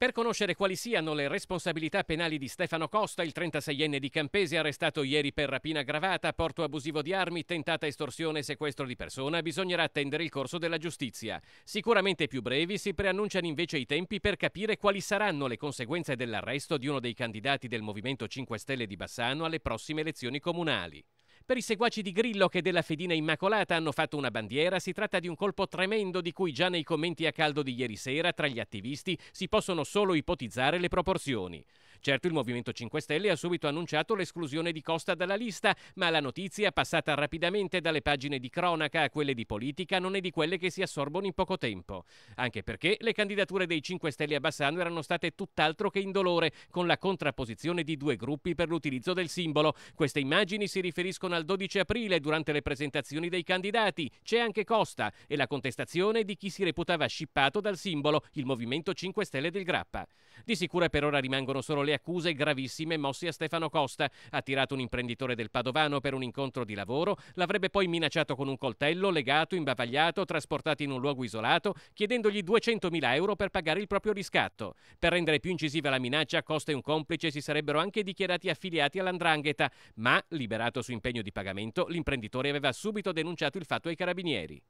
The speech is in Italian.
Per conoscere quali siano le responsabilità penali di Stefano Costa, il 36enne di Campese, arrestato ieri per rapina aggravata, porto abusivo di armi, tentata estorsione e sequestro di persona, bisognerà attendere il corso della giustizia. Sicuramente più brevi si preannunciano invece i tempi per capire quali saranno le conseguenze dell'arresto di uno dei candidati del Movimento 5 Stelle di Bassano alle prossime elezioni comunali. Per i seguaci di Grillo che della fedina immacolata hanno fatto una bandiera, si tratta di un colpo tremendo di cui già nei commenti a caldo di ieri sera tra gli attivisti si possono solo ipotizzare le proporzioni. Certo il Movimento 5 Stelle ha subito annunciato l'esclusione di Costa dalla lista, ma la notizia, passata rapidamente dalle pagine di cronaca a quelle di politica, non è di quelle che si assorbono in poco tempo. Anche perché le candidature dei 5 Stelle a Bassano erano state tutt'altro che indolore, con la contrapposizione di due gruppi per l'utilizzo del simbolo. Queste immagini si riferiscono al 12 aprile durante le presentazioni dei candidati. C'è anche Costa e la contestazione di chi si reputava scippato dal simbolo, il Movimento 5 Stelle del Grappa. Di sicuro per ora rimangono solo le accuse gravissime mosse a Stefano Costa. Ha tirato un imprenditore del Padovano per un incontro di lavoro, l'avrebbe poi minacciato con un coltello, legato, imbavagliato, trasportato in un luogo isolato, chiedendogli 200.000 euro per pagare il proprio riscatto. Per rendere più incisiva la minaccia, Costa e un complice si sarebbero anche dichiarati affiliati all'Andrangheta, ma, liberato su impegno di di pagamento, l'imprenditore aveva subito denunciato il fatto ai carabinieri.